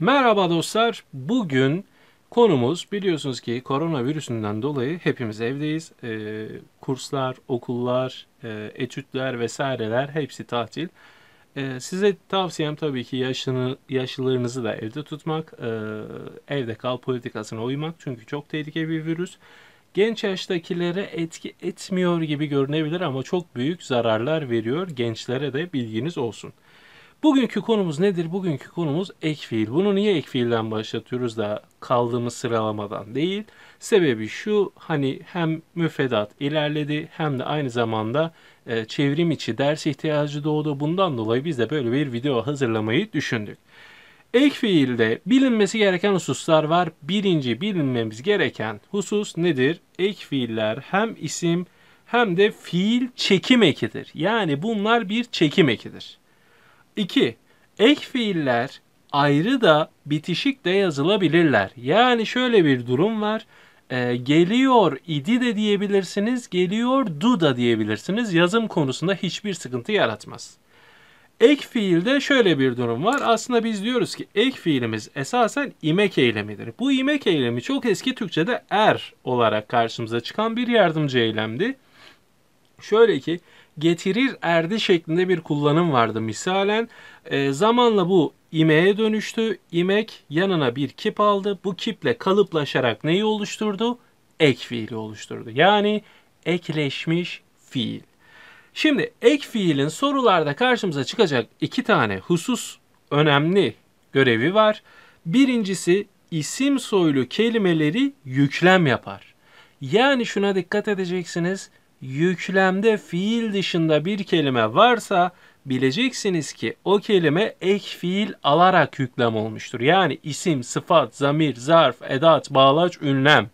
Merhaba dostlar. Bugün konumuz biliyorsunuz ki koronavirüsünden dolayı hepimiz evdeyiz. E, kurslar, okullar, e, etütler vesaireler hepsi tatil. E, size tavsiyem tabii ki yaşını, yaşlılarınızı da evde tutmak, e, evde kal politikasına uymak çünkü çok tehlikeli bir virüs. Genç yaştakilere etki etmiyor gibi görünebilir ama çok büyük zararlar veriyor. Gençlere de bilginiz olsun. Bugünkü konumuz nedir? Bugünkü konumuz ek fiil. Bunu niye ek fiilden başlatıyoruz da kaldığımız sıralamadan değil? Sebebi şu hani hem müfredat ilerledi hem de aynı zamanda e, çevrim içi ders ihtiyacı doğdu. Bundan dolayı biz de böyle bir video hazırlamayı düşündük. Ek fiilde bilinmesi gereken hususlar var. Birinci bilinmemiz gereken husus nedir? Ek fiiller hem isim hem de fiil çekim ekidir. Yani bunlar bir çekim ekidir. 2. Ek fiiller ayrı da bitişik de yazılabilirler. Yani şöyle bir durum var. E, geliyor idi de diyebilirsiniz, geliyor du da diyebilirsiniz. Yazım konusunda hiçbir sıkıntı yaratmaz. Ek fiilde şöyle bir durum var. Aslında biz diyoruz ki ek fiilimiz esasen imek eylemidir. Bu imek eylemi çok eski Türkçe'de er olarak karşımıza çıkan bir yardımcı eylemdi. Şöyle ki getirir erdi şeklinde bir kullanım vardı misalen. E, zamanla bu imeğe dönüştü. İmek yanına bir kip aldı. Bu kiple kalıplaşarak neyi oluşturdu? Ek fiili oluşturdu. Yani ekleşmiş fiil. Şimdi ek fiilin sorularda karşımıza çıkacak iki tane husus önemli görevi var. Birincisi isim soylu kelimeleri yüklem yapar. Yani şuna dikkat edeceksiniz yüklemde fiil dışında bir kelime varsa bileceksiniz ki o kelime ek fiil alarak yüklem olmuştur. Yani isim, sıfat, zamir, zarf, edat, bağlaç, ünlem.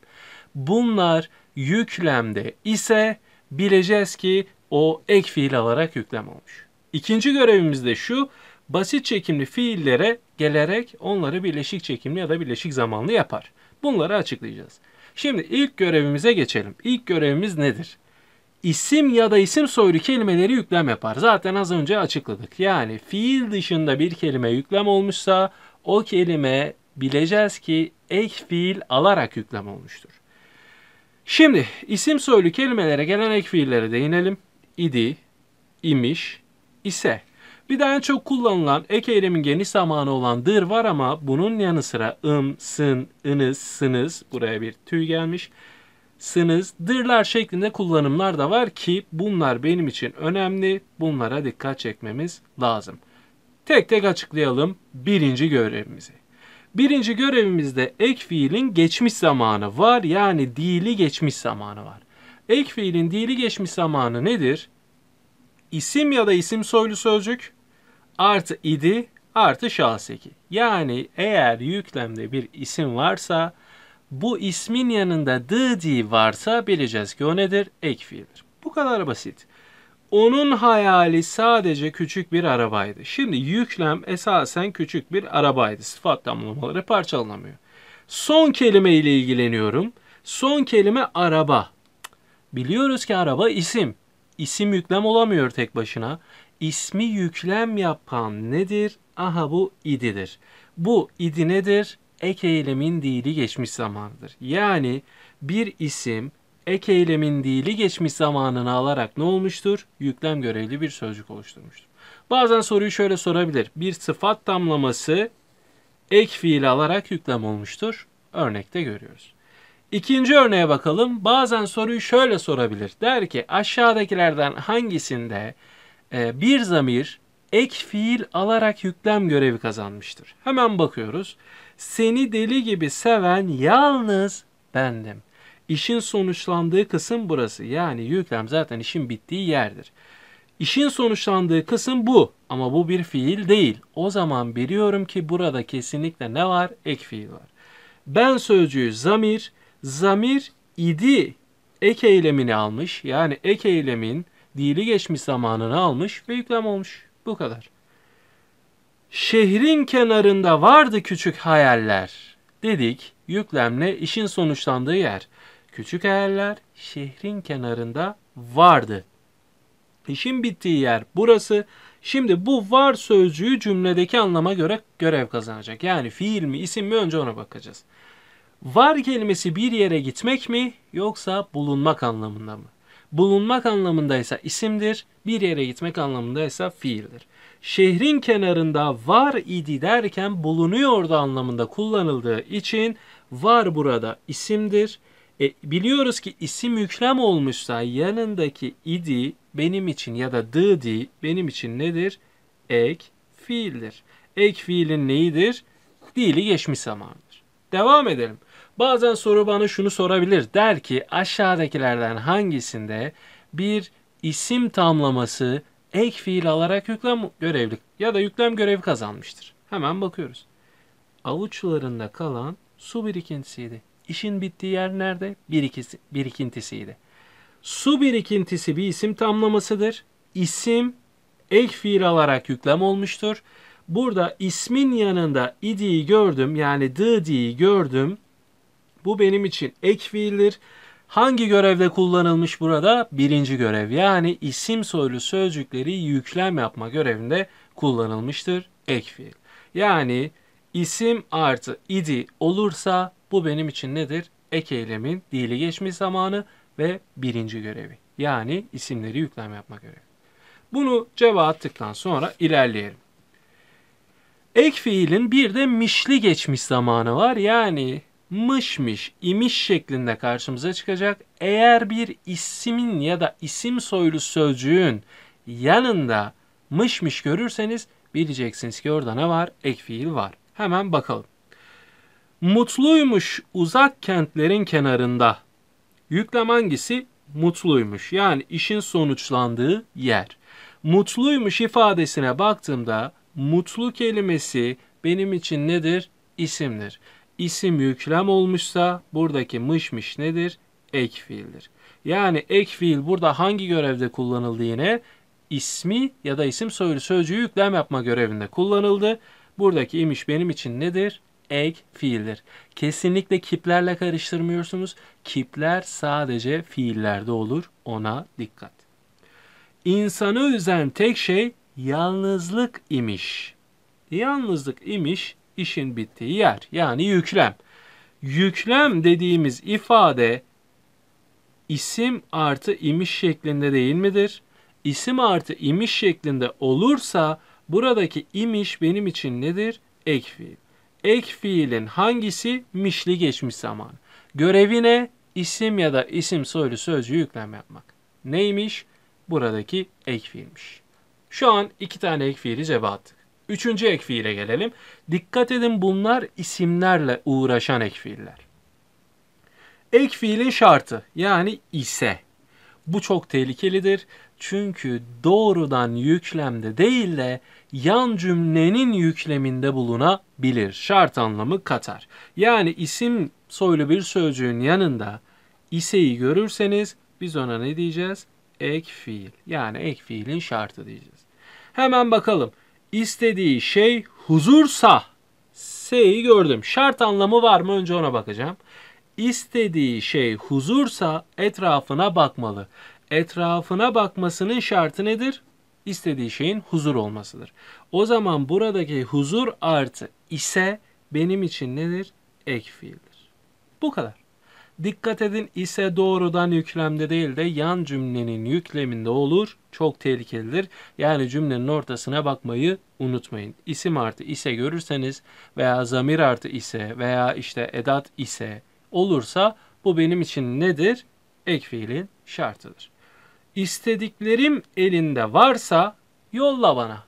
Bunlar yüklemde ise bileceğiz ki o ek fiil alarak yüklem olmuş. İkinci görevimiz de şu. Basit çekimli fiillere gelerek onları birleşik çekimli ya da birleşik zamanlı yapar. Bunları açıklayacağız. Şimdi ilk görevimize geçelim. İlk görevimiz nedir? isim ya da isim soylu kelimeleri yüklem yapar. Zaten az önce açıkladık. Yani fiil dışında bir kelime yüklem olmuşsa o kelime bileceğiz ki ek fiil alarak yüklem olmuştur. Şimdi isim soylu kelimelere gelen ek fiillere değinelim. İdi, imiş, ise. Bir daha en çok kullanılan ek eylemin geniş zamanı olan dır var ama bunun yanı sıra ım, sın, ınız, sınız buraya bir tüy gelmiş sınızdırlar şeklinde kullanımlar da var ki bunlar benim için önemli. Bunlara dikkat çekmemiz lazım. Tek tek açıklayalım birinci görevimizi. Birinci görevimizde ek fiilin geçmiş zamanı var yani dili geçmiş zamanı var. Ek fiilin dili geçmiş zamanı nedir? İsim ya da isim soylu sözcük artı idi artı şahseki. Yani eğer yüklemde bir isim varsa bu ismin yanında d di varsa bileceğiz ki o nedir? Ek fiildir. Bu kadar basit. Onun hayali sadece küçük bir arabaydı. Şimdi yüklem esasen küçük bir arabaydı. Sıfat tamlamaları parçalanamıyor. Son kelime ile ilgileniyorum. Son kelime araba. Biliyoruz ki araba isim. İsim yüklem olamıyor tek başına. İsmi yüklem yapan nedir? Aha bu ididir. Bu idi nedir? ek eylemin dili geçmiş zamandır. Yani bir isim ek eylemin dili geçmiş zamanını alarak ne olmuştur? Yüklem görevli bir sözcük oluşturmuştur. Bazen soruyu şöyle sorabilir. Bir sıfat damlaması ek fiil alarak yüklem olmuştur. Örnekte görüyoruz. İkinci örneğe bakalım. Bazen soruyu şöyle sorabilir. Der ki aşağıdakilerden hangisinde e, bir zamir ek fiil alarak yüklem görevi kazanmıştır? Hemen bakıyoruz. Seni deli gibi seven yalnız bendim. İşin sonuçlandığı kısım burası. Yani yüklem zaten işin bittiği yerdir. İşin sonuçlandığı kısım bu ama bu bir fiil değil. O zaman biliyorum ki burada kesinlikle ne var? Ek fiil var. Ben sözcüğü zamir, zamir idi ek eylemini almış. Yani ek eylemin dili geçmiş zamanını almış ve yüklem olmuş. Bu kadar. Şehrin kenarında vardı küçük hayaller dedik. Yüklemle işin sonuçlandığı yer. Küçük hayaller şehrin kenarında vardı. İşin bittiği yer burası. Şimdi bu var sözcüğü cümledeki anlama göre görev kazanacak. Yani fiil mi isim mi önce ona bakacağız. Var kelimesi bir yere gitmek mi yoksa bulunmak anlamında mı? Bulunmak anlamındaysa isimdir, bir yere gitmek anlamındaysa fiildir şehrin kenarında var idi derken bulunuyordu anlamında kullanıldığı için var burada isimdir. E, biliyoruz ki isim yüklem olmuşsa yanındaki idi benim için ya da dıdi benim için nedir? Ek fiildir. Ek fiilin neyidir? Dili geçmiş zamandır. Devam edelim. Bazen soru bana şunu sorabilir. Der ki aşağıdakilerden hangisinde bir isim tamlaması ek fiil alarak yüklem görevli ya da yüklem görevi kazanmıştır. Hemen bakıyoruz. Avuçlarında kalan su birikintisiydi. İşin bittiği yer nerede? Birikisi, birikintisiydi. Su birikintisi bir isim tamlamasıdır. İsim ek fiil alarak yüklem olmuştur. Burada ismin yanında idiyi gördüm yani diyi gördüm. Bu benim için ek fiildir. Hangi görevde kullanılmış burada? Birinci görev yani isim soylu sözcükleri yüklem yapma görevinde kullanılmıştır ek fiil. Yani isim artı idi olursa bu benim için nedir? Ek eylemin dili geçmiş zamanı ve birinci görevi. Yani isimleri yüklem yapma görevi. Bunu cevap attıktan sonra ilerleyelim. Ek fiilin bir de mişli geçmiş zamanı var. Yani mışmış, imiş şeklinde karşımıza çıkacak. Eğer bir isimin ya da isim soylu sözcüğün yanında mışmış görürseniz bileceksiniz ki orada ne var? Ek fiil var. Hemen bakalım. Mutluymuş uzak kentlerin kenarında. Yüklem hangisi? Mutluymuş. Yani işin sonuçlandığı yer. Mutluymuş ifadesine baktığımda mutlu kelimesi benim için nedir? İsimdir isim yüklem olmuşsa buradaki mışmış nedir? Ek fiildir. Yani ek fiil burada hangi görevde kullanıldı yine? İsmi ya da isim soylu sözcüğü yüklem yapma görevinde kullanıldı. Buradaki imiş benim için nedir? Ek fiildir. Kesinlikle kiplerle karıştırmıyorsunuz. Kipler sadece fiillerde olur. Ona dikkat. İnsanı üzen tek şey yalnızlık imiş. Yalnızlık imiş işin bittiği yer. Yani yüklem. Yüklem dediğimiz ifade isim artı imiş şeklinde değil midir? İsim artı imiş şeklinde olursa buradaki imiş benim için nedir? Ek fiil. Ek fiilin hangisi? Mişli geçmiş zaman. Görevi ne? İsim ya da isim soylu sözcü yüklem yapmak. Neymiş? Buradaki ek fiilmiş. Şu an iki tane ek fiili cebe attık. Üçüncü ek fiile gelelim. Dikkat edin bunlar isimlerle uğraşan ek fiiller. Ek fiilin şartı yani ise. Bu çok tehlikelidir. Çünkü doğrudan yüklemde değil de yan cümlenin yükleminde bulunabilir. Şart anlamı katar. Yani isim soylu bir sözcüğün yanında iseyi görürseniz biz ona ne diyeceğiz? Ek fiil. Yani ek fiilin şartı diyeceğiz. Hemen bakalım istediği şey huzursa S'yi gördüm. Şart anlamı var mı? Önce ona bakacağım. İstediği şey huzursa etrafına bakmalı. Etrafına bakmasının şartı nedir? İstediği şeyin huzur olmasıdır. O zaman buradaki huzur artı ise benim için nedir? Ek fiildir. Bu kadar. Dikkat edin ise doğrudan yüklemde değil de yan cümlenin yükleminde olur. Çok tehlikelidir. Yani cümlenin ortasına bakmayı unutmayın. İsim artı ise görürseniz veya zamir artı ise veya işte edat ise olursa bu benim için nedir? Ek fiilin şartıdır. İstediklerim elinde varsa yolla bana.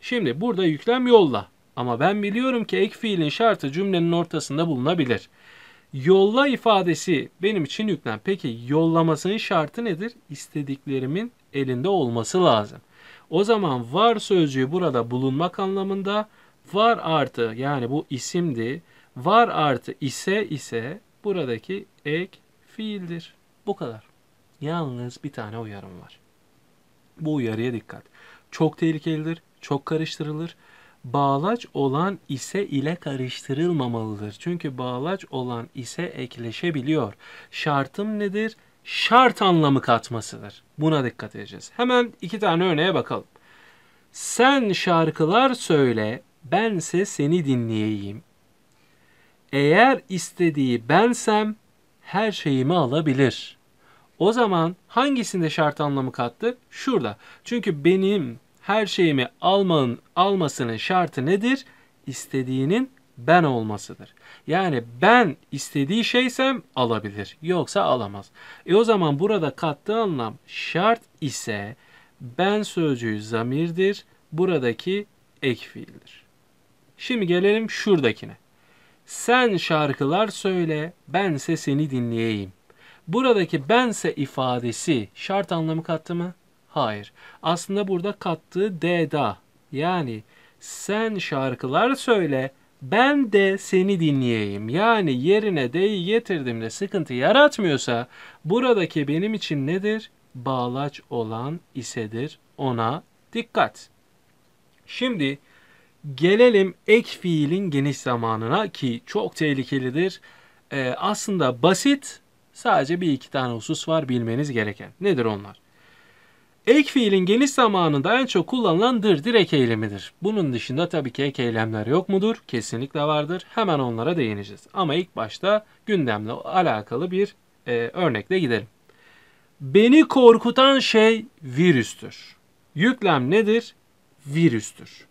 Şimdi burada yüklem yolla. Ama ben biliyorum ki ek fiilin şartı cümlenin ortasında bulunabilir. Yolla ifadesi benim için yüklen. Peki yollamasının şartı nedir? İstediklerimin elinde olması lazım. O zaman var sözcüğü burada bulunmak anlamında var artı yani bu isimdi. Var artı ise ise buradaki ek fiildir. Bu kadar. Yalnız bir tane uyarım var. Bu uyarıya dikkat. Çok tehlikelidir, çok karıştırılır. Bağlaç olan ise ile karıştırılmamalıdır. Çünkü bağlaç olan ise ekleşebiliyor. Şartım nedir? Şart anlamı katmasıdır. Buna dikkat edeceğiz. Hemen iki tane örneğe bakalım. Sen şarkılar söyle, bense seni dinleyeyim. Eğer istediği bensem her şeyimi alabilir. O zaman hangisinde şart anlamı kattı? Şurada. Çünkü benim her şeyimi almanın, almasının şartı nedir? İstediğinin ben olmasıdır. Yani ben istediği şeysem alabilir. Yoksa alamaz. E o zaman burada kattığı anlam şart ise ben sözcüğü zamirdir. Buradaki ek fiildir. Şimdi gelelim şuradakine. Sen şarkılar söyle, ben seni dinleyeyim. Buradaki bense ifadesi şart anlamı kattı mı? Hayır. Aslında burada kattığı deda. Yani sen şarkılar söyle ben de seni dinleyeyim. Yani yerine deyi de sıkıntı yaratmıyorsa buradaki benim için nedir? Bağlaç olan isedir. Ona dikkat. Şimdi gelelim ek fiilin geniş zamanına ki çok tehlikelidir. Ee, aslında basit sadece bir iki tane husus var bilmeniz gereken. Nedir onlar? Ek fiilin geniş zamanında en çok kullanılan dırdır ek eylemidir. Bunun dışında tabii ki ek eylemler yok mudur? Kesinlikle vardır. Hemen onlara değineceğiz. Ama ilk başta gündemle alakalı bir e, örnekle gidelim. Beni korkutan şey virüstür. Yüklem nedir? Virüstür.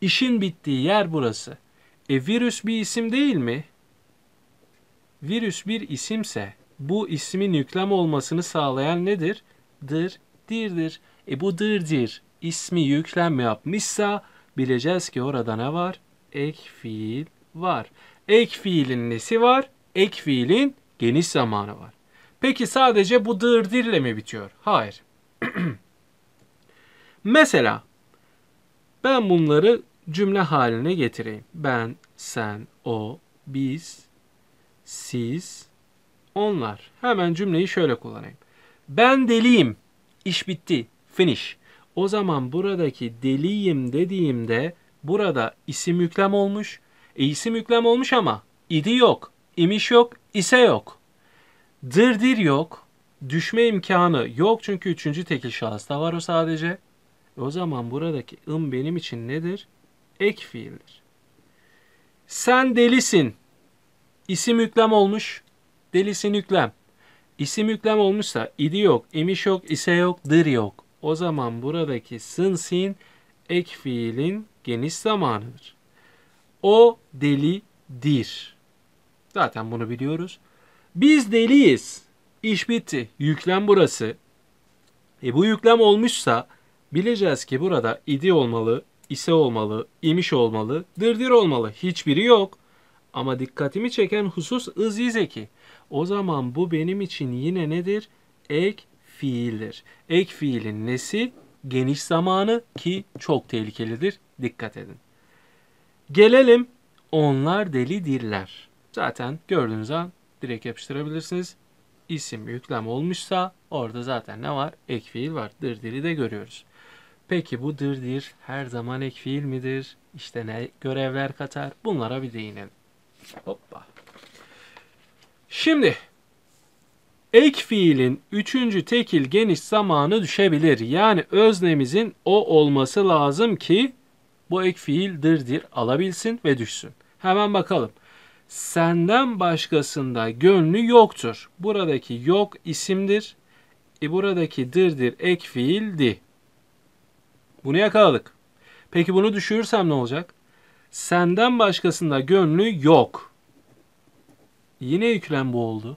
İşin bittiği yer burası. E virüs bir isim değil mi? Virüs bir isimse bu ismin yüklem olmasını sağlayan nedir? Dır dirdir. E bu dirdir ismi yüklenme yapmışsa bileceğiz ki orada ne var? Ek fiil var. Ek fiilin nesi var? Ek fiilin geniş zamanı var. Peki sadece bu dırdirle mi bitiyor? Hayır. Mesela ben bunları cümle haline getireyim. Ben, sen, o, biz, siz, onlar. Hemen cümleyi şöyle kullanayım. Ben deliyim. İş bitti. Finish. O zaman buradaki deliyim dediğimde burada isim yüklem olmuş. E isim yüklem olmuş ama idi yok, imiş yok, ise yok. dir yok. Düşme imkanı yok çünkü üçüncü tekil şahıs da var o sadece. E, o zaman buradaki ım benim için nedir? Ek fiildir. Sen delisin. İsim yüklem olmuş. Delisin yüklem. İsim yüklem olmuşsa idi yok, imiş yok, ise yok, dır yok. O zaman buradaki sın sin ek fiilin geniş zamanıdır. O delidir. Zaten bunu biliyoruz. Biz deliyiz. İş bitti. Yüklem burası. E bu yüklem olmuşsa bileceğiz ki burada idi olmalı, ise olmalı, imiş olmalı, dırdır olmalı. Hiçbiri yok. Ama dikkatimi çeken husus ız ızizeki. O zaman bu benim için yine nedir? Ek fiildir. Ek fiilin nesi? Geniş zamanı ki çok tehlikelidir. Dikkat edin. Gelelim onlar deli dirler. Zaten gördüğünüz an direkt yapıştırabilirsiniz. İsim yüklem olmuşsa orada zaten ne var? Ek fiil var. Dırdiri de görüyoruz. Peki bu dırdir her zaman ek fiil midir? İşte ne görevler katar? Bunlara bir değinelim. Hoppa. Şimdi ek fiilin üçüncü tekil geniş zamanı düşebilir. Yani öznemizin o olması lazım ki bu ek fiil dir alabilsin ve düşsün. Hemen bakalım. Senden başkasında gönlü yoktur. Buradaki yok isimdir. E buradaki dırdir ek fiildi. Bunu yakaladık. Peki bunu düşürürsem ne olacak? Senden başkasında gönlü yok. Yine yüklen bu oldu.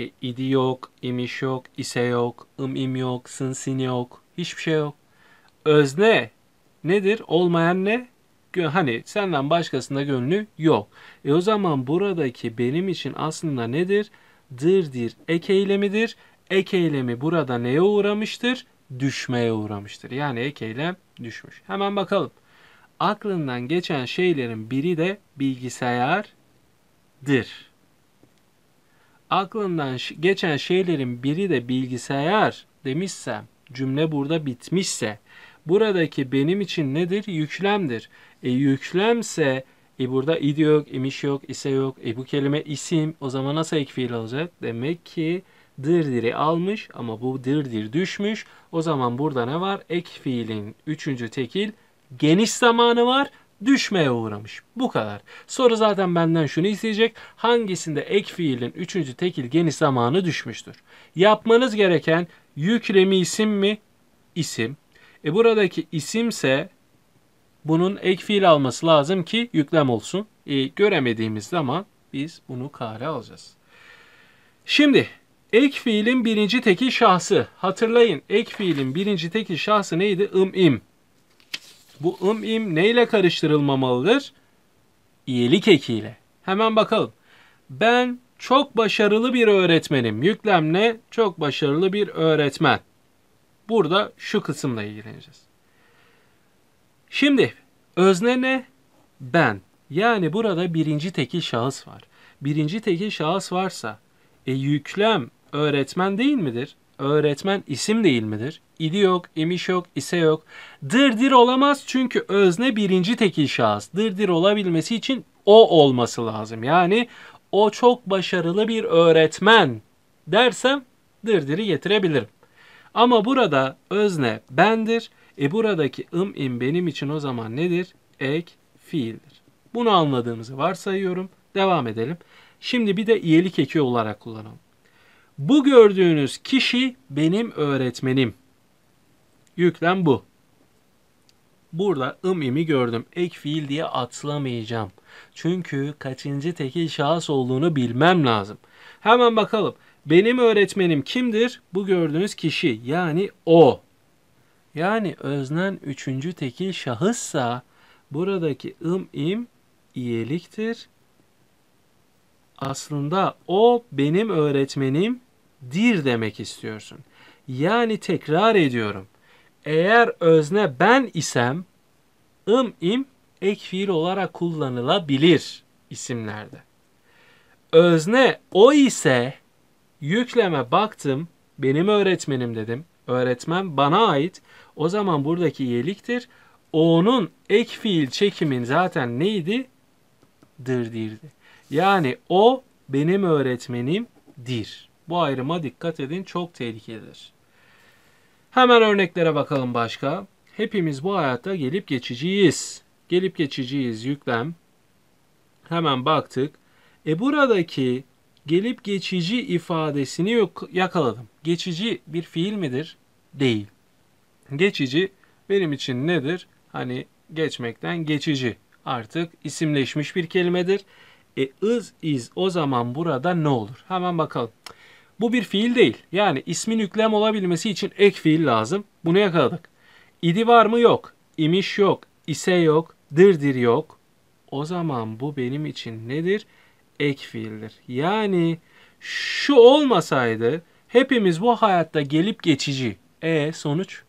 E, idi yok, imiş yok, ise yok, ım im yok, sın sin yok. Hiçbir şey yok. Özne nedir? Olmayan ne? Hani senden başkasında gönlü yok. E o zaman buradaki benim için aslında nedir? Dırdir ek eylemidir. Ek eylemi burada neye uğramıştır? Düşmeye uğramıştır. Yani ek eylem düşmüş. Hemen bakalım. Aklından geçen şeylerin biri de bilgisayar dir. Aklından geçen şeylerin biri de bilgisayar demişsem, cümle burada bitmişse, buradaki benim için nedir? Yüklemdir. E yüklemse e burada id yok, imiş yok, ise yok. E bu kelime isim. O zaman nasıl ek fiil olacak? Demek ki dirdir'i almış ama bu dirdir düşmüş. O zaman burada ne var? Ek fiilin üçüncü tekil geniş zamanı var düşmeye uğramış. Bu kadar. Soru zaten benden şunu isteyecek. Hangisinde ek fiilin üçüncü tekil geniş zamanı düşmüştür? Yapmanız gereken yüklemi isim mi? İsim. E buradaki isimse bunun ek fiil alması lazım ki yüklem olsun. E, göremediğimiz zaman biz bunu kare alacağız. Şimdi ek fiilin birinci tekil şahsı. Hatırlayın ek fiilin birinci tekil şahsı neydi? Im im. Bu ım im neyle karıştırılmamalıdır? İyilik ekiyle. Hemen bakalım. Ben çok başarılı bir öğretmenim. Yüklem ne? Çok başarılı bir öğretmen. Burada şu kısımla ilgileneceğiz. Şimdi özne ne? Ben. Yani burada birinci tekil şahıs var. Birinci tekil şahıs varsa e, yüklem öğretmen değil midir? öğretmen isim değil midir? İdi yok, imiş yok, ise yok. Dırdır olamaz çünkü özne birinci tekil şahıs. Dırdır olabilmesi için o olması lazım. Yani o çok başarılı bir öğretmen dersem dırdırı getirebilirim. Ama burada özne bendir. E buradaki ım im benim için o zaman nedir? Ek fiildir. Bunu anladığımızı varsayıyorum. Devam edelim. Şimdi bir de iyelik eki olarak kullanalım. Bu gördüğünüz kişi benim öğretmenim. Yüklem bu. Burada ım imi gördüm. Ek fiil diye atlamayacağım. Çünkü kaçıncı tekil şahıs olduğunu bilmem lazım. Hemen bakalım. Benim öğretmenim kimdir? Bu gördüğünüz kişi yani o. Yani öznen üçüncü tekil şahıssa buradaki ım im iyeliktir aslında o benim öğretmenim dir demek istiyorsun. Yani tekrar ediyorum. Eğer özne ben isem ım im ek fiil olarak kullanılabilir isimlerde. Özne o ise yükleme baktım benim öğretmenim dedim. Öğretmen bana ait. O zaman buradaki yeliktir. O'nun ek fiil çekimin zaten neydi? Dır dirdi. Yani o benim öğretmenimdir. Bu ayrıma dikkat edin çok tehlikelidir. Hemen örneklere bakalım başka. Hepimiz bu hayatta gelip geçiciyiz. Gelip geçiciyiz yüklem. Hemen baktık. E buradaki gelip geçici ifadesini yakaladım. Geçici bir fiil midir? Değil. Geçici benim için nedir? Hani geçmekten geçici. Artık isimleşmiş bir kelimedir. E is is o zaman burada ne olur? Hemen bakalım. Bu bir fiil değil. Yani ismin yüklem olabilmesi için ek fiil lazım. Bunu yakaladık. İdi var mı? Yok. İmiş yok. İse yok. Dırdır yok. O zaman bu benim için nedir? Ek fiildir. Yani şu olmasaydı hepimiz bu hayatta gelip geçici. E sonuç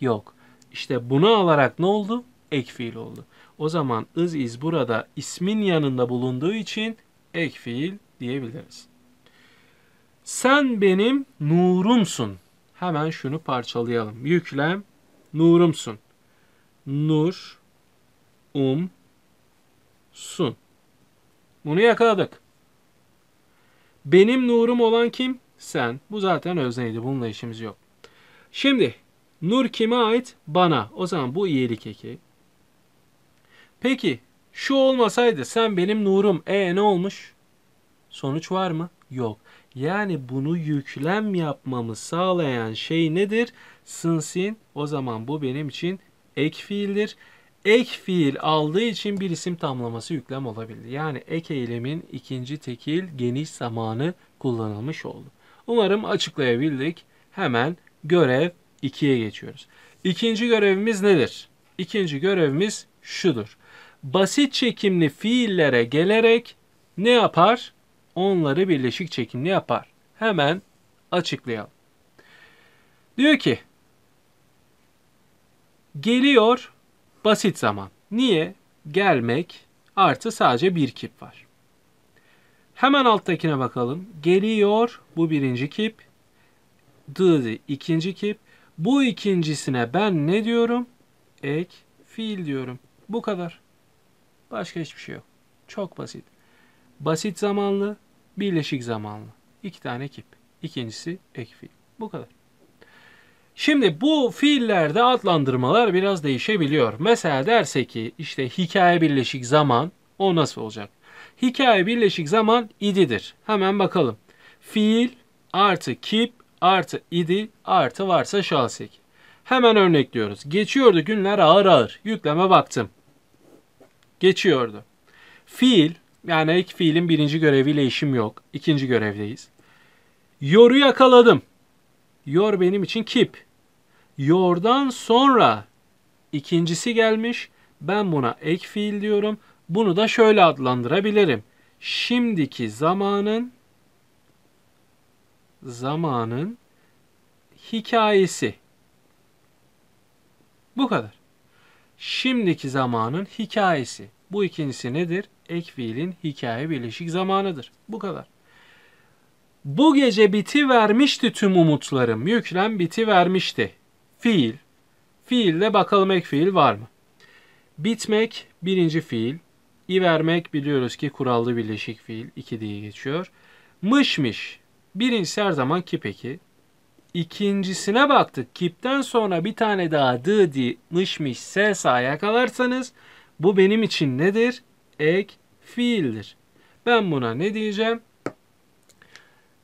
yok. İşte bunu alarak ne oldu? ek fiil oldu. O zaman ız iz burada ismin yanında bulunduğu için ek fiil diyebiliriz. Sen benim nurumsun. Hemen şunu parçalayalım. Yüklem nurumsun. Nur um sun. Bunu yakaladık. Benim nurum olan kim? Sen. Bu zaten özneydi. Bununla işimiz yok. Şimdi nur kime ait? Bana. O zaman bu iyilik eki. Peki şu olmasaydı sen benim nurum. E ne olmuş? Sonuç var mı? Yok. Yani bunu yüklem yapmamı sağlayan şey nedir? Sınsin. O zaman bu benim için ek fiildir. Ek fiil aldığı için bir isim tamlaması yüklem olabildi. Yani ek eylemin ikinci tekil geniş zamanı kullanılmış oldu. Umarım açıklayabildik. Hemen görev 2'ye geçiyoruz. İkinci görevimiz nedir? İkinci görevimiz şudur basit çekimli fiillere gelerek ne yapar? Onları birleşik çekimli yapar. Hemen açıklayalım. Diyor ki geliyor basit zaman. Niye? Gelmek artı sadece bir kip var. Hemen alttakine bakalım. Geliyor bu birinci kip. Dı ikinci kip. Bu ikincisine ben ne diyorum? Ek fiil diyorum. Bu kadar. Başka hiçbir şey yok. Çok basit. Basit zamanlı, birleşik zamanlı. İki tane kip. İkincisi ek fiil. Bu kadar. Şimdi bu fiillerde adlandırmalar biraz değişebiliyor. Mesela derse ki işte hikaye birleşik zaman o nasıl olacak? Hikaye birleşik zaman ididir. Hemen bakalım. Fiil artı kip artı idi artı varsa şahsek. Hemen örnekliyoruz. Geçiyordu günler ağır ağır. Yükleme baktım geçiyordu. Fiil yani ek fiilin birinci göreviyle işim yok. İkinci görevdeyiz. Yoru yakaladım. Yor benim için kip. Yordan sonra ikincisi gelmiş. Ben buna ek fiil diyorum. Bunu da şöyle adlandırabilirim. Şimdiki zamanın zamanın hikayesi. Bu kadar şimdiki zamanın hikayesi. Bu ikincisi nedir? Ek fiilin hikaye birleşik zamanıdır. Bu kadar. Bu gece biti vermişti tüm umutlarım. Yüklem biti vermişti. Fiil. Fiilde bakalım ek fiil var mı? Bitmek birinci fiil. İ vermek biliyoruz ki kurallı birleşik fiil. 2 diye geçiyor. Mışmış. Birincisi her zaman ki peki. İkincisine baktık. Kipten sonra bir tane daha dı di mış miş se yakalarsanız bu benim için nedir? Ek fiildir. Ben buna ne diyeceğim?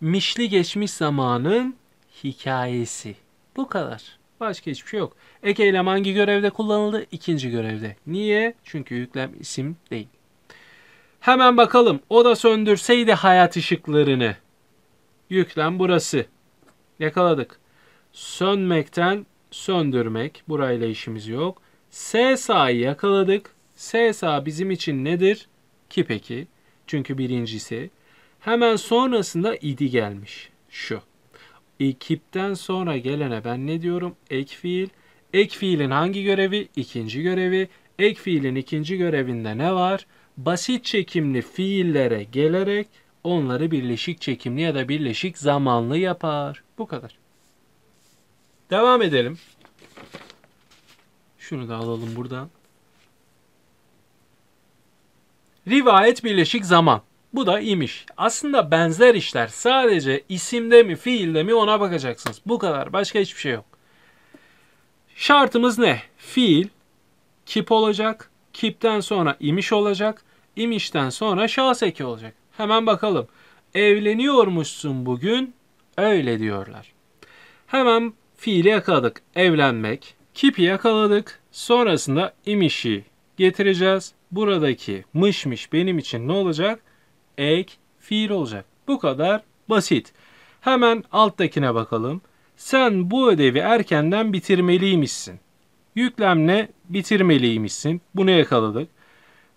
Mişli geçmiş zamanın hikayesi. Bu kadar. Başka hiçbir şey yok. Ek eylem hangi görevde kullanıldı? İkinci görevde. Niye? Çünkü yüklem isim değil. Hemen bakalım. O da söndürseydi hayat ışıklarını. Yüklem burası. Yakaladık. Sönmekten söndürmek. Burayla işimiz yok. SSA'yı yakaladık. SSA bizim için nedir? Ki peki. Çünkü birincisi. Hemen sonrasında idi gelmiş. Şu. Ekipten sonra gelene ben ne diyorum? Ek fiil. Ek fiilin hangi görevi? İkinci görevi. Ek fiilin ikinci görevinde ne var? Basit çekimli fiillere gelerek onları birleşik çekimli ya da birleşik zamanlı yapar. Bu kadar. Devam edelim. Şunu da alalım buradan. Rivayet birleşik zaman. Bu da imiş. Aslında benzer işler. Sadece isimde mi fiilde mi ona bakacaksınız. Bu kadar. Başka hiçbir şey yok. Şartımız ne? Fiil kip olacak. Kipten sonra imiş olacak. İmişten sonra şahs eki olacak. Hemen bakalım. Evleniyormuşsun bugün. Öyle diyorlar. Hemen fiili yakaladık. Evlenmek. Kipi yakaladık. Sonrasında imişi getireceğiz. Buradaki mışmış benim için ne olacak? Ek fiil olacak. Bu kadar basit. Hemen alttakine bakalım. Sen bu ödevi erkenden bitirmeliymişsin. Yüklemle bitirmeliymişsin. Bunu yakaladık.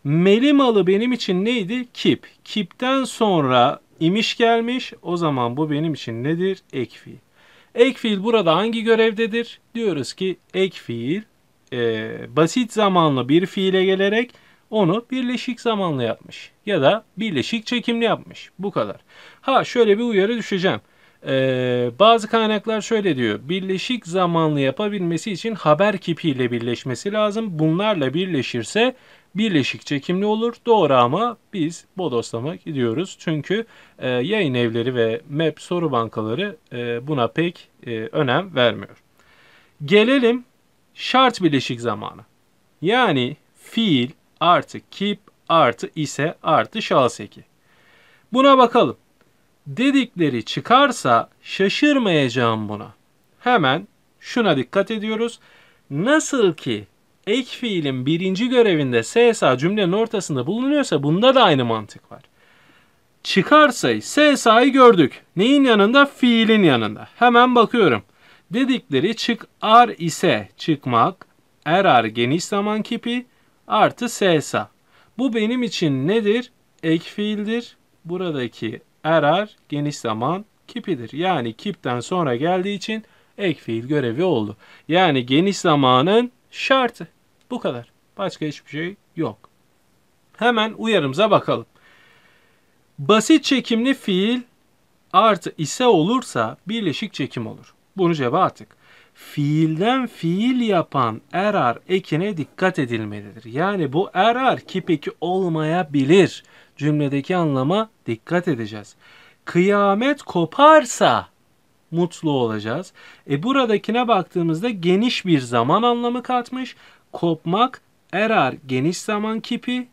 Melimalı benim için neydi? Kip. Kipten sonra imiş gelmiş. O zaman bu benim için nedir? Ek fiil. Ek fiil burada hangi görevdedir? Diyoruz ki ek fiil e, basit zamanlı bir fiile gelerek onu birleşik zamanlı yapmış. Ya da birleşik çekimli yapmış. Bu kadar. Ha şöyle bir uyarı düşeceğim. Ee, bazı kaynaklar şöyle diyor. Birleşik zamanlı yapabilmesi için haber kipiyle birleşmesi lazım. Bunlarla birleşirse birleşik çekimli olur. Doğru ama biz bodoslama gidiyoruz. Çünkü e, yayın evleri ve map soru bankaları e, buna pek e, önem vermiyor. Gelelim şart birleşik zamana. Yani fiil artı keep artı ise artı şahıs eki. Buna bakalım. Dedikleri çıkarsa şaşırmayacağım buna. Hemen şuna dikkat ediyoruz. Nasıl ki ek fiilin birinci görevinde SSA cümlenin ortasında bulunuyorsa bunda da aynı mantık var. Çıkar sayı SSA'yı gördük. Neyin yanında? Fiilin yanında. Hemen bakıyorum. Dedikleri çıkar ise çıkmak, erar geniş zaman kipi artı SSA. Bu benim için nedir? Ek fiildir. Buradaki erar geniş zaman kipidir. Yani kipten sonra geldiği için ek fiil görevi oldu. Yani geniş zamanın şartı. Bu kadar. Başka hiçbir şey yok. Hemen uyarımıza bakalım. Basit çekimli fiil artı ise olursa birleşik çekim olur. Bunu cevap attık. Fiilden fiil yapan erar ekine dikkat edilmelidir. Yani bu erar kipeki olmayabilir. Cümledeki anlama dikkat edeceğiz. Kıyamet koparsa mutlu olacağız. E buradakine baktığımızda geniş bir zaman anlamı katmış kopmak, erar geniş zaman kipi.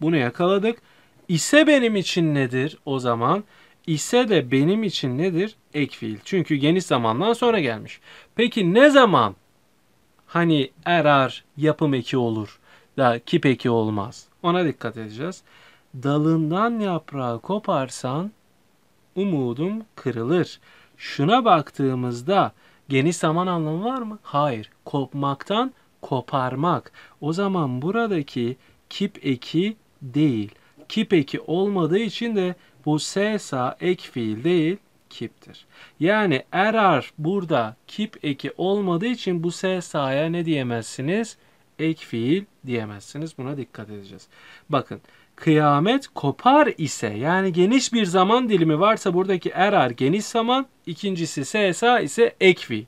Bunu yakaladık. İse benim için nedir o zaman? İse de benim için nedir? Ek fiil. Çünkü geniş zamandan sonra gelmiş. Peki ne zaman hani erar yapım eki olur da kip eki olmaz? Ona dikkat edeceğiz. Dalından yaprağı koparsan umudum kırılır. Şuna baktığımızda Geniş zaman anlamı var mı? Hayır. Kopmaktan koparmak. O zaman buradaki kip eki değil. Kip eki olmadığı için de bu sesa ek fiil değil kiptir. Yani erar burada kip eki olmadığı için bu sesaya ne diyemezsiniz? Ek fiil diyemezsiniz. Buna dikkat edeceğiz. Bakın kıyamet kopar ise yani geniş bir zaman dilimi varsa buradaki erar geniş zaman ikincisi sesa ise ekvi.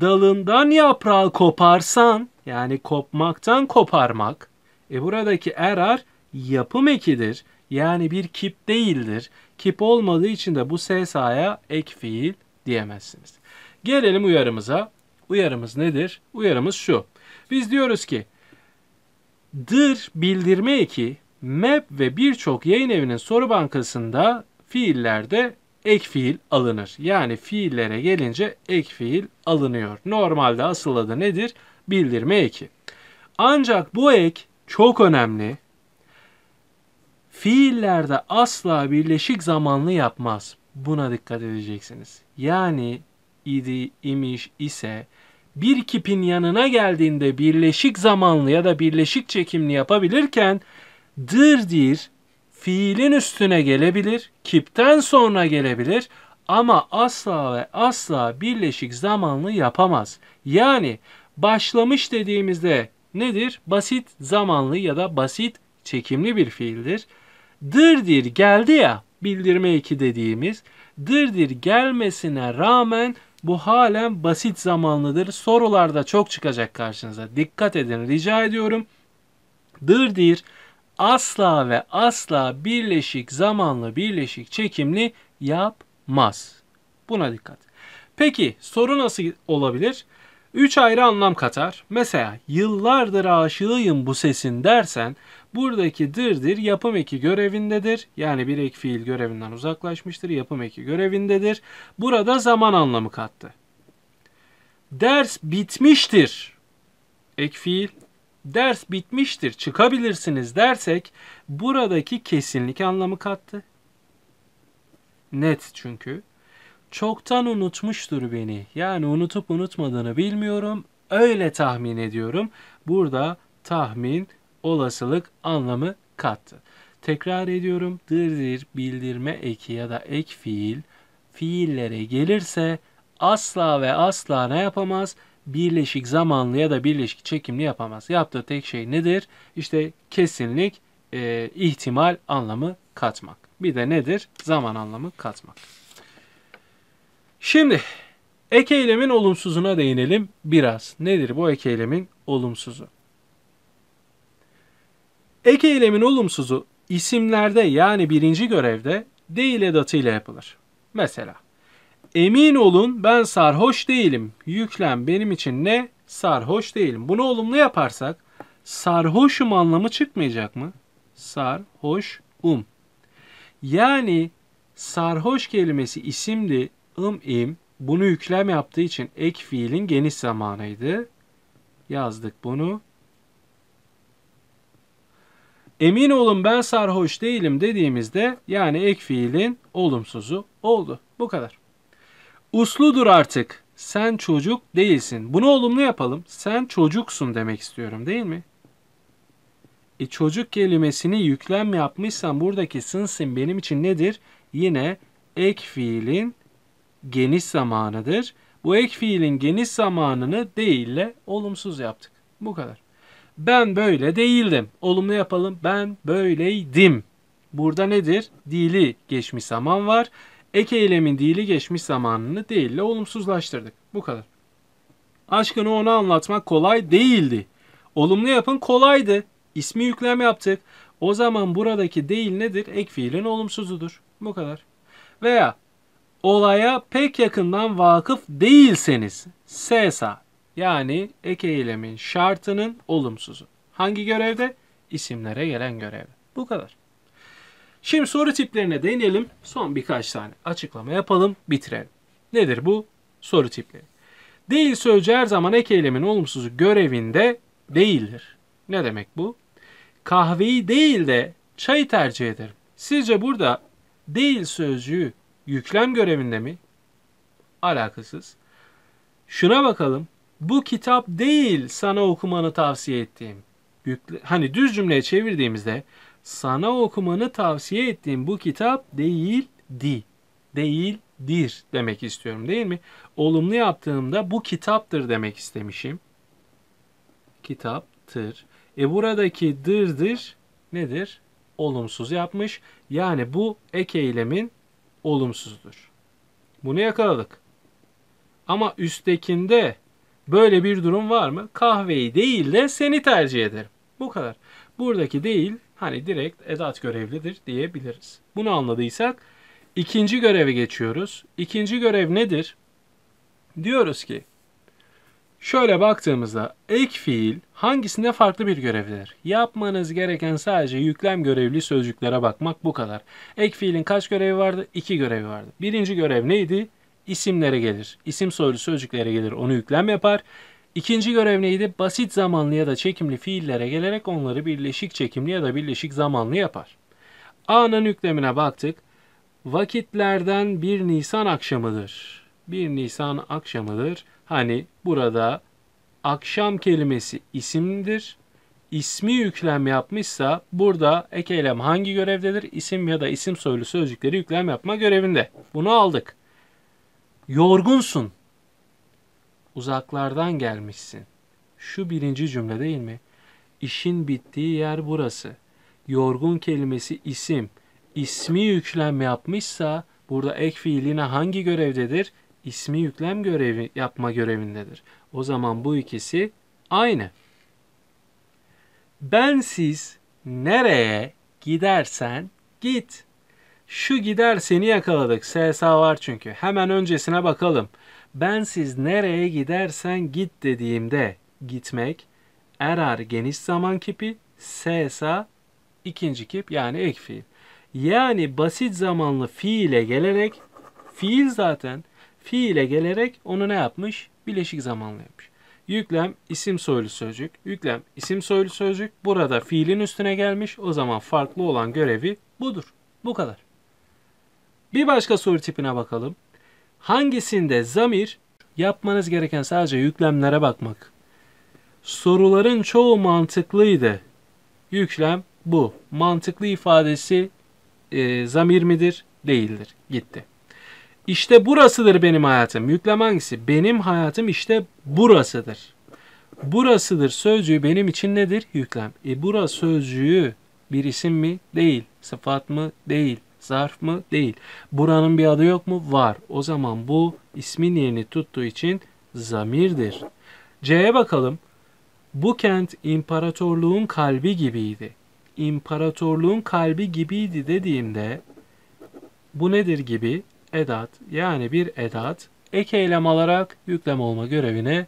Dalından yaprağı koparsan yani kopmaktan koparmak. E buradaki erar yapım ekidir. Yani bir kip değildir. Kip olmadığı için de bu sesaya ek fiil diyemezsiniz. Gelelim uyarımıza. Uyarımız nedir? Uyarımız şu. Biz diyoruz ki dır bildirme eki MEP ve birçok yayın evinin soru bankasında fiillerde ek fiil alınır. Yani fiillere gelince ek fiil alınıyor. Normalde asıl adı nedir? Bildirme eki. Ancak bu ek çok önemli. Fiillerde asla birleşik zamanlı yapmaz. Buna dikkat edeceksiniz. Yani idi, imiş, ise bir kipin yanına geldiğinde birleşik zamanlı ya da birleşik çekimli yapabilirken dır dir fiilin üstüne gelebilir, kipten sonra gelebilir ama asla ve asla birleşik zamanlı yapamaz. Yani başlamış dediğimizde nedir? Basit zamanlı ya da basit çekimli bir fiildir. dir geldi ya bildirme iki dediğimiz. dir gelmesine rağmen bu halen basit zamanlıdır. Sorularda çok çıkacak karşınıza. Dikkat edin rica ediyorum. dir dir asla ve asla birleşik zamanlı birleşik çekimli yapmaz. Buna dikkat. Peki soru nasıl olabilir? Üç ayrı anlam katar. Mesela yıllardır aşığıyım bu sesin dersen buradaki dırdır yapım eki görevindedir. Yani bir ek fiil görevinden uzaklaşmıştır. Yapım eki görevindedir. Burada zaman anlamı kattı. Ders bitmiştir. Ek fiil ders bitmiştir çıkabilirsiniz dersek buradaki kesinlik anlamı kattı. Net çünkü. Çoktan unutmuştur beni. Yani unutup unutmadığını bilmiyorum. Öyle tahmin ediyorum. Burada tahmin, olasılık anlamı kattı. Tekrar ediyorum. Dırdır bildirme eki ya da ek fiil fiillere gelirse asla ve asla ne yapamaz? birleşik zamanlı ya da birleşik çekimli yapamaz. Yaptığı tek şey nedir? İşte kesinlik, e, ihtimal anlamı katmak. Bir de nedir? Zaman anlamı katmak. Şimdi ek eylemin olumsuzuna değinelim biraz. Nedir bu ek eylemin olumsuzu? Ek eylemin olumsuzu isimlerde yani birinci görevde değil edatı ile yapılır. Mesela Emin olun ben sarhoş değilim. Yüklem benim için ne? Sarhoş değilim. Bunu olumlu yaparsak sarhoşum anlamı çıkmayacak mı? Sarhoşum. Yani sarhoş kelimesi isimdi. ım im bunu yüklem yaptığı için ek fiilin geniş zamanıydı. Yazdık bunu. Emin olun ben sarhoş değilim dediğimizde yani ek fiilin olumsuzu oldu. Bu kadar. Usludur artık. Sen çocuk değilsin. Bunu olumlu yapalım. Sen çocuksun demek istiyorum değil mi? E çocuk kelimesini yüklem yapmışsam buradaki sınsin benim için nedir? Yine ek fiilin geniş zamanıdır. Bu ek fiilin geniş zamanını değille olumsuz yaptık. Bu kadar. Ben böyle değildim. Olumlu yapalım. Ben böyleydim. Burada nedir? Dili geçmiş zaman var. Ek eylemin dili geçmiş zamanını değille olumsuzlaştırdık. Bu kadar. Aşkını ona anlatmak kolay değildi. Olumlu yapın kolaydı. İsmi yüklem yaptık. O zaman buradaki değil nedir? Ek fiilin olumsuzudur. Bu kadar. Veya olaya pek yakından vakıf değilseniz sesa yani ek eylemin şartının olumsuzu. Hangi görevde? İsimlere gelen görev. Bu kadar. Şimdi soru tiplerine değinelim. Son birkaç tane açıklama yapalım, bitirelim. Nedir bu? Soru tipleri. Değil sözcü her zaman ek eylemin olumsuzu görevinde değildir. Ne demek bu? Kahveyi değil de çayı tercih ederim. Sizce burada değil sözcüğü yüklem görevinde mi? Alakasız. Şuna bakalım. Bu kitap değil sana okumanı tavsiye ettiğim. Yükle, hani düz cümleye çevirdiğimizde sana okumanı tavsiye ettiğim bu kitap değildi. Değildir demek istiyorum değil mi? Olumlu yaptığımda bu kitaptır demek istemişim. Kitaptır. E buradaki dırdır nedir? Olumsuz yapmış. Yani bu ek eylemin olumsuzdur. Bunu yakaladık. Ama üsttekinde böyle bir durum var mı? Kahveyi değil de seni tercih ederim. Bu kadar. Buradaki değil Hani direkt edat görevlidir diyebiliriz. Bunu anladıysak ikinci göreve geçiyoruz. İkinci görev nedir? Diyoruz ki şöyle baktığımızda ek fiil hangisinde farklı bir görevdir? Yapmanız gereken sadece yüklem görevli sözcüklere bakmak bu kadar. Ek fiilin kaç görevi vardı? İki görevi vardı. Birinci görev neydi? İsimlere gelir. İsim soylu sözcüklere gelir. Onu yüklem yapar. İkinci görev neydi? Basit zamanlı ya da çekimli fiillere gelerek onları birleşik çekimli ya da birleşik zamanlı yapar. A'nın yüklemine baktık. Vakitlerden 1 Nisan akşamıdır. 1 Nisan akşamıdır. Hani burada akşam kelimesi isimdir. İsmi yüklem yapmışsa burada ek eylem hangi görevdedir? İsim ya da isim soylu sözcükleri yüklem yapma görevinde. Bunu aldık. Yorgunsun uzaklardan gelmişsin. Şu birinci cümle değil mi? İşin bittiği yer burası. Yorgun kelimesi isim. İsmi yüklem yapmışsa burada ek fiiline hangi görevdedir? İsmi yüklem görevi yapma görevindedir. O zaman bu ikisi aynı. Ben siz nereye gidersen git. Şu gider seni yakaladık. SSA var çünkü. Hemen öncesine bakalım bensiz nereye gidersen git dediğimde gitmek erar geniş zaman kipi sesa ikinci kip yani ek fiil. Yani basit zamanlı fiile gelerek fiil zaten fiile gelerek onu ne yapmış? Bileşik zamanlı yapmış. Yüklem isim soylu sözcük. Yüklem isim soylu sözcük. Burada fiilin üstüne gelmiş. O zaman farklı olan görevi budur. Bu kadar. Bir başka soru tipine bakalım. Hangisinde zamir yapmanız gereken sadece yüklemlere bakmak. Soruların çoğu mantıklıydı. Yüklem bu. Mantıklı ifadesi e, zamir midir? Değildir. Gitti. İşte burasıdır benim hayatım. Yüklem hangisi? Benim hayatım işte burasıdır. Burasıdır sözcüğü benim için nedir? Yüklem. E bura sözcüğü bir isim mi? Değil. Sıfat mı? Değil. Zarf mı? Değil. Buranın bir adı yok mu? Var. O zaman bu ismin yerini tuttuğu için zamirdir. C'ye bakalım. Bu kent imparatorluğun kalbi gibiydi. İmparatorluğun kalbi gibiydi dediğimde bu nedir gibi? Edat yani bir edat ek eylem alarak yüklem olma görevine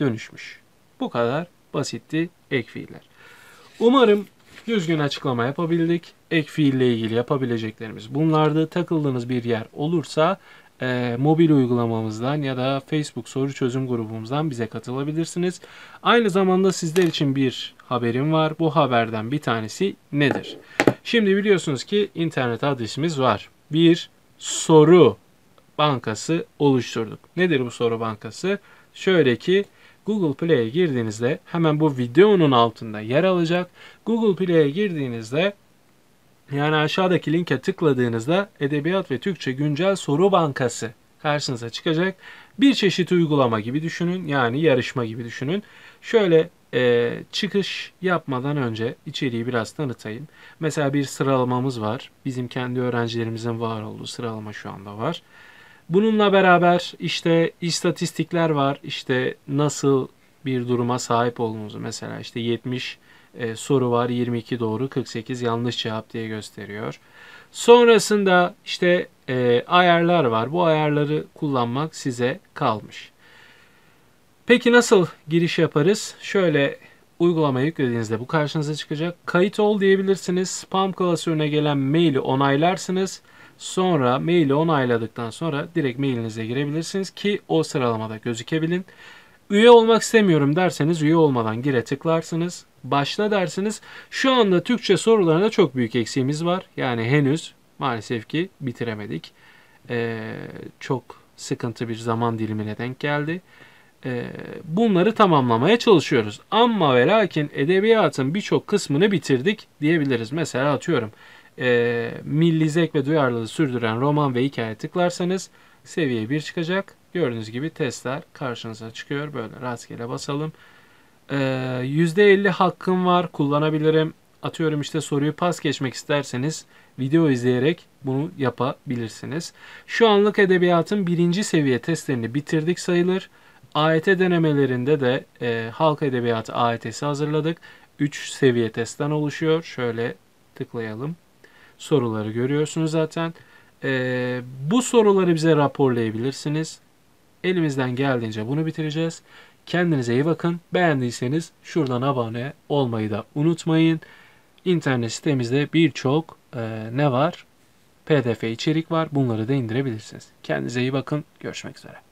dönüşmüş. Bu kadar basitti ek fiiller. Umarım Düzgün açıklama yapabildik. Ek fiille ilgili yapabileceklerimiz bunlardı. Takıldığınız bir yer olursa e, mobil uygulamamızdan ya da Facebook soru çözüm grubumuzdan bize katılabilirsiniz. Aynı zamanda sizler için bir haberim var. Bu haberden bir tanesi nedir? Şimdi biliyorsunuz ki internet adresimiz var. Bir soru bankası oluşturduk. Nedir bu soru bankası? Şöyle ki Google Play'e girdiğinizde hemen bu videonun altında yer alacak. Google Play'e girdiğinizde yani aşağıdaki linke tıkladığınızda Edebiyat ve Türkçe Güncel Soru Bankası karşınıza çıkacak. Bir çeşit uygulama gibi düşünün. Yani yarışma gibi düşünün. Şöyle e, çıkış yapmadan önce içeriği biraz tanıtayım. Mesela bir sıralamamız var. Bizim kendi öğrencilerimizin var olduğu sıralama şu anda var. Bununla beraber işte istatistikler var. İşte nasıl bir duruma sahip olduğunuzu mesela işte 70 e, soru var 22 doğru 48 yanlış cevap diye gösteriyor. Sonrasında işte e, ayarlar var. Bu ayarları kullanmak size kalmış. Peki nasıl giriş yaparız? Şöyle uygulamayı yüklediğinizde bu karşınıza çıkacak. Kayıt ol diyebilirsiniz. Spam klasörüne gelen maili onaylarsınız. Sonra maili onayladıktan sonra direkt mailinize girebilirsiniz ki o sıralamada gözükebilin. Üye olmak istemiyorum derseniz üye olmadan gire tıklarsınız. Başla dersiniz. Şu anda Türkçe sorularında çok büyük eksiğimiz var. Yani henüz maalesef ki bitiremedik. Ee, çok sıkıntı bir zaman dilimine denk geldi. Ee, bunları tamamlamaya çalışıyoruz. Ama ve lakin edebiyatın birçok kısmını bitirdik diyebiliriz. Mesela atıyorum e, milli zevk ve duyarlılığı sürdüren roman ve hikaye tıklarsanız seviye 1 çıkacak. Gördüğünüz gibi testler karşınıza çıkıyor. Böyle rastgele basalım. E, ee, %50 hakkım var kullanabilirim. Atıyorum işte soruyu pas geçmek isterseniz video izleyerek bunu yapabilirsiniz. Şu anlık edebiyatın birinci seviye testlerini bitirdik sayılır. AET denemelerinde de e, halk edebiyatı AET'si hazırladık. 3 seviye testten oluşuyor. Şöyle tıklayalım soruları görüyorsunuz zaten. Ee, bu soruları bize raporlayabilirsiniz. Elimizden geldiğince bunu bitireceğiz. Kendinize iyi bakın. Beğendiyseniz şuradan abone olmayı da unutmayın. İnternet sitemizde birçok e, ne var? PDF içerik var. Bunları da indirebilirsiniz. Kendinize iyi bakın. Görüşmek üzere.